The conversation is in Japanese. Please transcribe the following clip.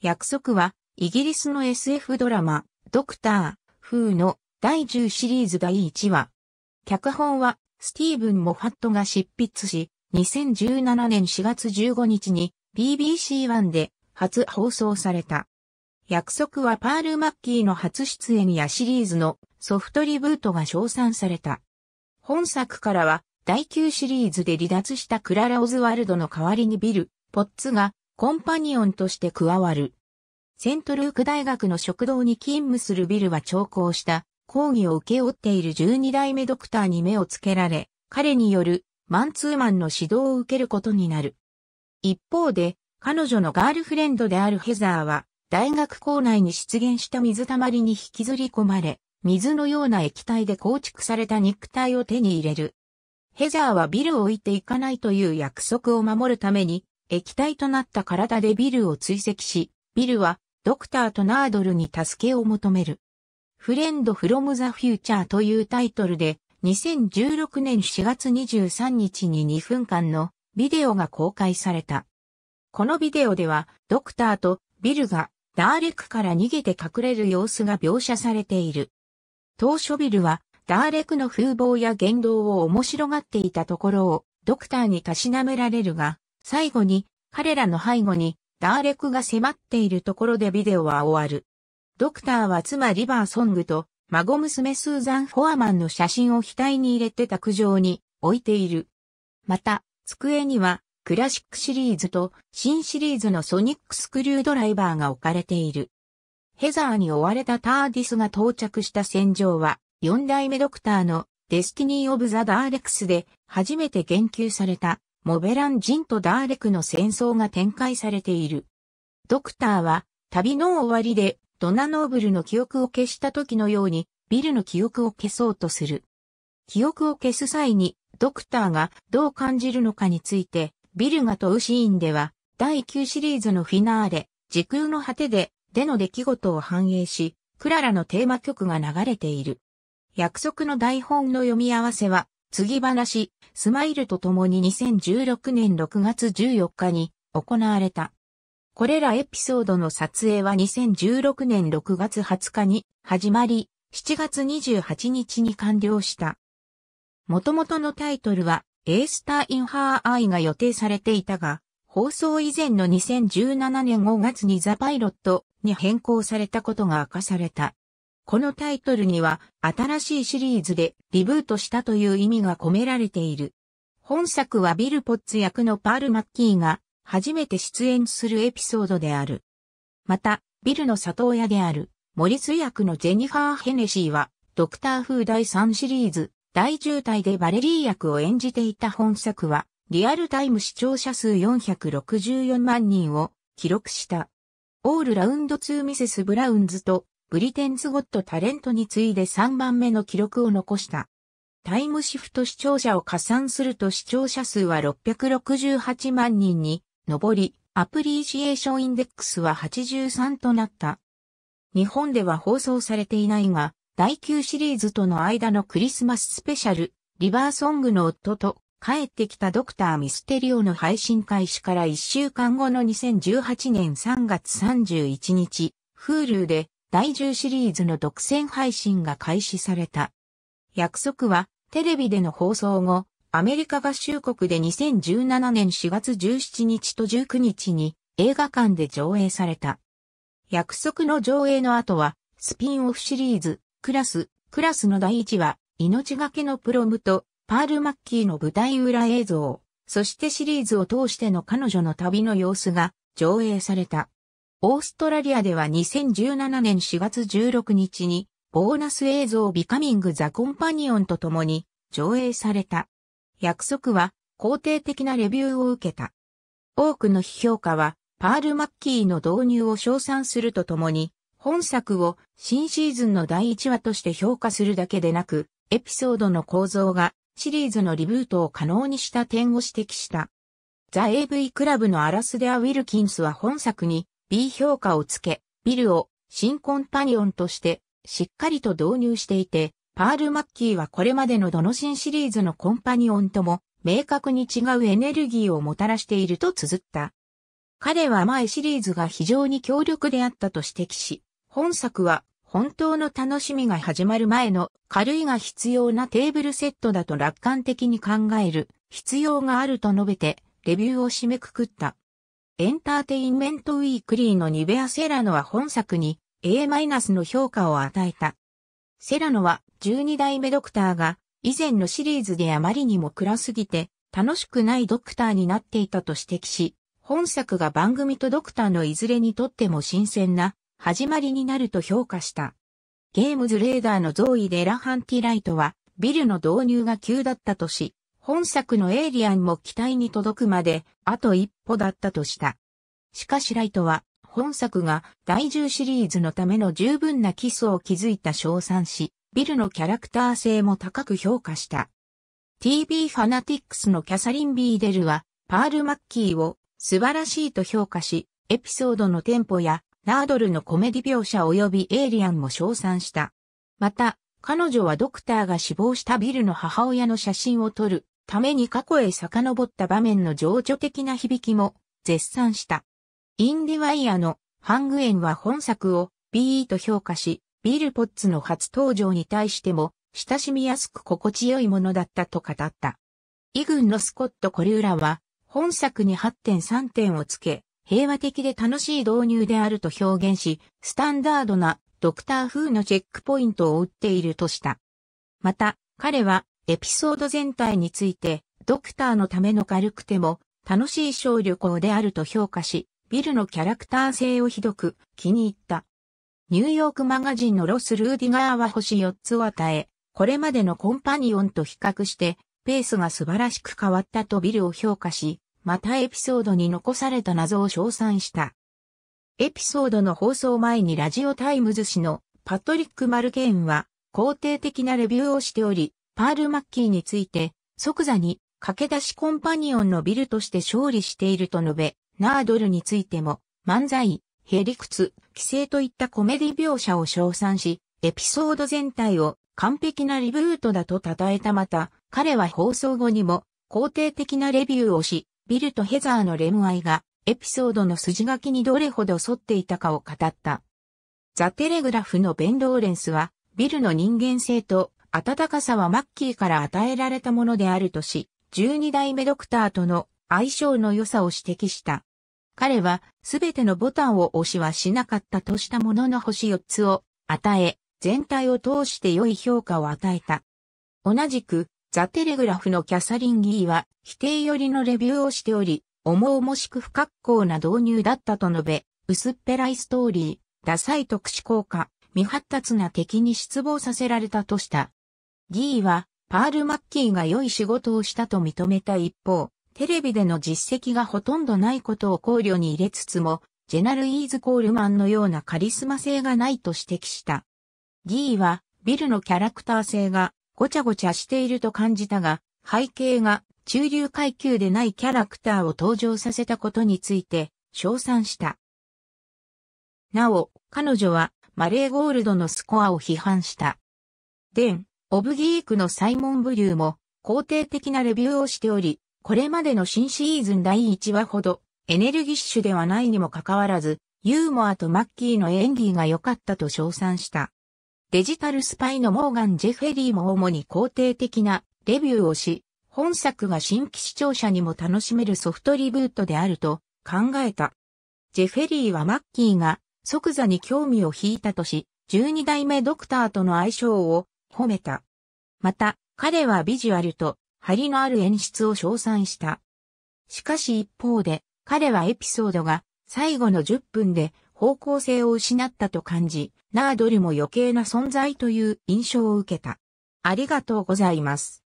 約束は、イギリスの SF ドラマ、ドクター、風の第10シリーズ第1話。脚本は、スティーブン・モファットが執筆し、2017年4月15日に BBC1 で初放送された。約束はパール・マッキーの初出演やシリーズのソフトリブートが称賛された。本作からは第9シリーズで離脱したクララ・オズワルドの代わりにビル、ポッツがコンパニオンとして加わる。セントルーク大学の食堂に勤務するビルは調校した講義を受け負っている12代目ドクターに目をつけられ、彼によるマンツーマンの指導を受けることになる。一方で、彼女のガールフレンドであるヘザーは、大学校内に出現した水たまりに引きずり込まれ、水のような液体で構築された肉体を手に入れる。ヘザーはビルを置いていかないという約束を守るために、液体となった体でビルを追跡し、ビルはドクターとナードルに助けを求める。フレンド・フロム・ザ・フューチャーというタイトルで2016年4月23日に2分間のビデオが公開された。このビデオではドクターとビルがダーレクから逃げて隠れる様子が描写されている。当初ビルはダーレクの風貌や言動を面白がっていたところをドクターにたしなめられるが、最後に、彼らの背後に、ダーレクが迫っているところでビデオは終わる。ドクターは妻リバーソングと孫娘スーザン・フォアマンの写真を額に入れて卓上に置いている。また、机にはクラシックシリーズと新シリーズのソニックスクリュードライバーが置かれている。ヘザーに追われたターディスが到着した戦場は4代目ドクターのデスティニー・オブ・ザ・ダーレクスで初めて言及されたモベラン人とダーレクの戦争が展開されている。ドクターは、旅の終わりで、ドナノーブルの記憶を消した時のように、ビルの記憶を消そうとする。記憶を消す際に、ドクターがどう感じるのかについて、ビルが問うシーンでは、第9シリーズのフィナーレ、時空の果てで、での出来事を反映し、クララのテーマ曲が流れている。約束の台本の読み合わせは、次話、スマイルと共に2016年6月14日に行われた。これらエピソードの撮影は2016年6月20日に始まり、7月28日に完了した。元々のタイトルは、エースター・イン・ハー・アイが予定されていたが、放送以前の2017年5月にザ・パイロットに変更されたことが明かされた。このタイトルには新しいシリーズでリブートしたという意味が込められている。本作はビル・ポッツ役のパール・マッキーが初めて出演するエピソードである。また、ビルの里親であるモリス役のジェニファー・ヘネシーはドクター風第3シリーズ大渋滞でバレリー役を演じていた本作はリアルタイム視聴者数464万人を記録した。オールラウンド2ミセス・ブラウンズとブリテンズ・ゴット・タレントに次いで3番目の記録を残した。タイムシフト視聴者を加算すると視聴者数は668万人に上り、アプリシエーションインデックスは83となった。日本では放送されていないが、第9シリーズとの間のクリスマススペシャル、リバーソングの夫と帰ってきたドクターミステリオの配信開始から1週間後の2018年3月31日、フールーで第10シリーズの独占配信が開始された。約束はテレビでの放送後、アメリカ合衆国で2017年4月17日と19日に映画館で上映された。約束の上映の後は、スピンオフシリーズ、クラス、クラスの第1話、命がけのプロムと、パール・マッキーの舞台裏映像、そしてシリーズを通しての彼女の旅の様子が上映された。オーストラリアでは2017年4月16日に、ボーナス映像ビカミング・ザ・コンパニオンと共に上映された。約束は肯定的なレビューを受けた。多くの批評家は、パール・マッキーの導入を称賛するとともに、本作を新シーズンの第1話として評価するだけでなく、エピソードの構造がシリーズのリブートを可能にした点を指摘した。ザ・ AV クラブのアラスデア・ウィルキンスは本作に B 評価をつけ、ビルを新コンパニオンとしてしっかりと導入していて、パール・マッキーはこれまでのどの新シリーズのコンパニオンとも明確に違うエネルギーをもたらしていると綴った。彼は前シリーズが非常に強力であったと指摘し、本作は本当の楽しみが始まる前の軽いが必要なテーブルセットだと楽観的に考える必要があると述べてレビューを締めくくった。エンターテインメントウィークリーのニベア・セラノは本作に A- の評価を与えた。セラノは12代目ドクターが以前のシリーズであまりにも暗すぎて楽しくないドクターになっていたと指摘し、本作が番組とドクターのいずれにとっても新鮮な始まりになると評価した。ゲームズ・レーダーの増位でラハンティ・ライトはビルの導入が急だったとし、本作のエイリアンも期待に届くまで、あと一歩だったとした。しかしライトは、本作が第10シリーズのための十分な基礎を築いた賞賛し、ビルのキャラクター性も高く評価した。TV ファナティックスのキャサリン・ビーデルは、パール・マッキーを素晴らしいと評価し、エピソードのテンポや、ナードルのコメディ描写及びエイリアンも賞賛した。また、彼女はドクターが死亡したビルの母親の写真を撮るために過去へ遡った場面の情緒的な響きも絶賛した。インディワイーのハングエンは本作を BE と評価し、ビルポッツの初登場に対しても親しみやすく心地よいものだったと語った。イグンのスコット・コリューラは本作に8.3点をつけ、平和的で楽しい導入であると表現し、スタンダードなドクター風のチェックポイントを打っているとした。また、彼はエピソード全体について、ドクターのための軽くても楽しい小旅行であると評価し、ビルのキャラクター性をひどく気に入った。ニューヨークマガジンのロス・ルーディガーは星4つを与え、これまでのコンパニオンと比較して、ペースが素晴らしく変わったとビルを評価し、またエピソードに残された謎を称賛した。エピソードの放送前にラジオタイムズ誌のパトリック・マルケーンは肯定的なレビューをしており、パール・マッキーについて、即座に駆け出しコンパニオンのビルとして勝利していると述べ、ナードルについても、漫才、リ理屈、規制といったコメディ描写を称賛し、エピソード全体を完璧なリブートだと称えたまた、彼は放送後にも肯定的なレビューをし、ビルとヘザーの恋愛がエピソードの筋書きにどれほど沿っていたかを語った。ザ・テレグラフのベン・ローレンスは、ビルの人間性と暖かさはマッキーから与えられたものであるとし、12代目ドクターとの相性の良さを指摘した。彼はすべてのボタンを押しはしなかったとしたものの星4つを与え、全体を通して良い評価を与えた。同じく、ザ・テレグラフのキャサリン・ギーは否定寄りのレビューをしており、重々しく不格好な導入だったと述べ、薄っぺらいストーリー、ダサい特殊効果、未発達な敵に失望させられたとした。D は、パール・マッキーが良い仕事をしたと認めた一方、テレビでの実績がほとんどないことを考慮に入れつつも、ジェナル・イーズ・コールマンのようなカリスマ性がないと指摘した。D は、ビルのキャラクター性がごちゃごちゃしていると感じたが、背景が中流階級でないキャラクターを登場させたことについて、称賛した。なお、彼女はマレーゴールドのスコアを批判した。デン、オブギークのサイモン・ブリューも肯定的なレビューをしており、これまでの新シーズン第1話ほどエネルギッシュではないにもかかわらず、ユーモアとマッキーの演技が良かったと称賛した。デジタルスパイのモーガン・ジェフェリーも主に肯定的なレビューをし、本作が新規視聴者にも楽しめるソフトリブートであると考えた。ジェフェリーはマッキーが即座に興味を引いたとし、12代目ドクターとの相性を褒めた。また、彼はビジュアルと張りのある演出を称賛した。しかし一方で、彼はエピソードが最後の10分で方向性を失ったと感じ、ナードルも余計な存在という印象を受けた。ありがとうございます。